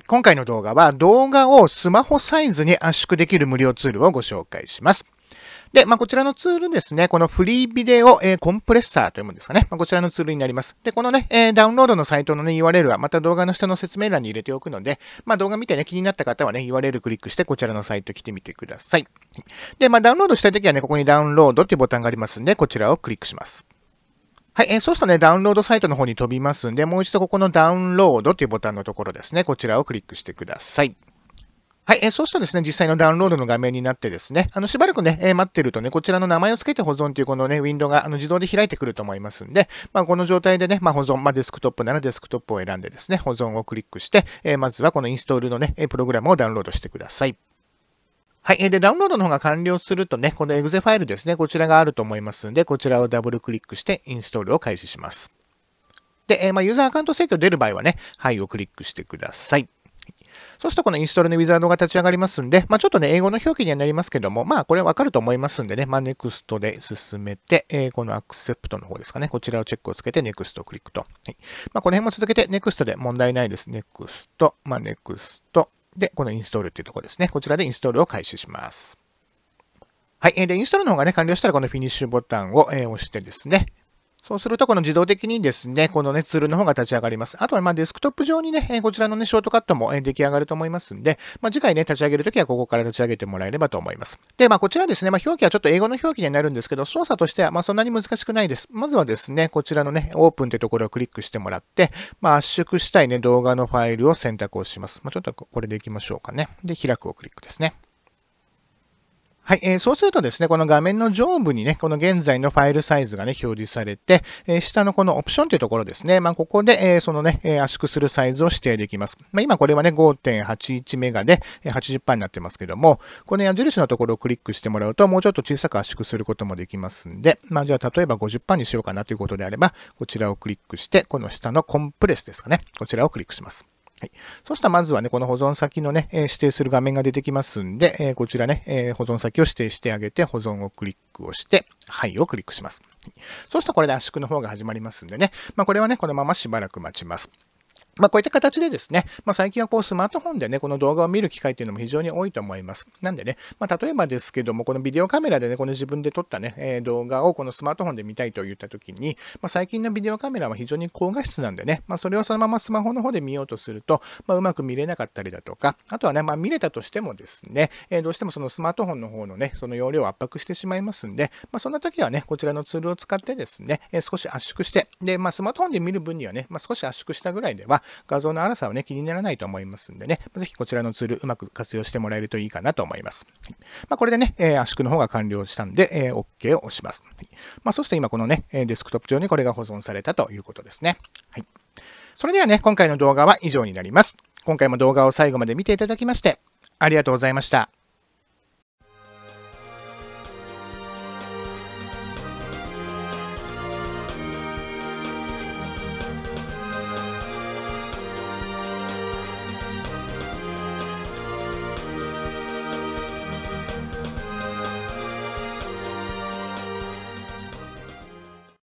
い、今回の動画は動画をスマホサイズに圧縮できる無料ツールをご紹介します。で、まあ、こちらのツールですね、このフリービデオ、えー、コンプレッサーというものですかね、まあ、こちらのツールになります。で、このね、えー、ダウンロードのサイトのね、URL はまた動画の下の説明欄に入れておくので、まあ、動画見てね、気になった方はね、URL クリックしてこちらのサイト来てみてください。で、まあ、ダウンロードしたいときはね、ここにダウンロードっていうボタンがありますんで、こちらをクリックします。はい、えー、そうするとね、ダウンロードサイトの方に飛びますんで、もう一度ここのダウンロードというボタンのところですね、こちらをクリックしてください。はい、えー、そうするとですね、実際のダウンロードの画面になってですね、あの、しばらくね、えー、待ってるとね、こちらの名前を付けて保存というこのね、ウィンドウがあの自動で開いてくると思いますんで、まあ、この状態でね、まあ、保存、まあ、デスクトップならデスクトップを選んでですね、保存をクリックして、えー、まずはこのインストールのね、プログラムをダウンロードしてください。はい。で、ダウンロードの方が完了するとね、この exe ファイルですね、こちらがあると思いますので、こちらをダブルクリックしてインストールを開始します。で、えまあ、ユーザーアカウント制御出る場合はね、はいをクリックしてください。そうするとこのインストールのウィザードが立ち上がりますんで、まあ、ちょっとね、英語の表記にはなりますけども、まあこれわかると思いますんでね、まあ NEXT で進めて、えー、このアクセプトの方ですかね、こちらをチェックをつけて NEXT をクリックと。はい、まあこの辺も続けて NEXT で問題ないです。NEXT、まあ NEXT、で、このインストールっていうところですね。こちらでインストールを開始します。はい。で、インストールの方がね、完了したら、このフィニッシュボタンを、え押してですね、そうすると、この自動的にですね、このね、ツールの方が立ち上がります。あとは、まデスクトップ上にね、こちらのね、ショートカットも出来上がると思いますんで、まあ、次回ね、立ち上げるときはここから立ち上げてもらえればと思います。で、まあ、こちらですね、まあ、表記はちょっと英語の表記になるんですけど、操作としては、まそんなに難しくないです。まずはですね、こちらのね、オープンってところをクリックしてもらって、ま圧縮したいね、動画のファイルを選択をします。まちょっとこれでいきましょうかね。で、開くをクリックですね。はい、えー、そうするとですね、この画面の上部にね、この現在のファイルサイズがね、表示されて、えー、下のこのオプションというところですね、まあ、ここで、えー、そのね、圧縮するサイズを指定できます。まあ、今これはね、5.81メガで80%になってますけども、この矢印のところをクリックしてもらうと、もうちょっと小さく圧縮することもできますんで、まあ、じゃあ例えば50%にしようかなということであれば、こちらをクリックして、この下のコンプレスですかね、こちらをクリックします。はい。そしたらまずはね、この保存先のね、え指定する画面が出てきますんで、えこちらね、え保存先を指定してあげて、保存をクリックをして、はいをクリックします。そしたらこれで圧縮の方が始まりますんでね、まあ、これはね、このまましばらく待ちます。まあ、こういった形でですね、まあ、最近はこうスマートフォンでね、この動画を見る機会っていうのも非常に多いと思います。なんでね、まあ、例えばですけども、このビデオカメラでね、この自分で撮ったね、え動画をこのスマートフォンで見たいと言ったときに、まあ、最近のビデオカメラは非常に高画質なんでね、まあ、それをそのままスマホの方で見ようとすると、まあ、うまく見れなかったりだとか、あとはね、まあ、見れたとしてもですね、えどうしてもそのスマートフォンの方のね、その容量を圧迫してしまいますんで、まあ、そんな時はね、こちらのツールを使ってですね、え少し圧縮して、で、まあ、スマートフォンで見る分にはね、まあ、少し圧縮したぐらいでは、画像の粗さはね、気にならないと思いますんでね、ぜひこちらのツールうまく活用してもらえるといいかなと思います。まあ、これでね、え圧縮の方が完了したんで、え OK を押します。まあ、そして今このね、デスクトップ上にこれが保存されたということですね。はい。それではね、今回の動画は以上になります。今回も動画を最後まで見ていただきまして、ありがとうございました。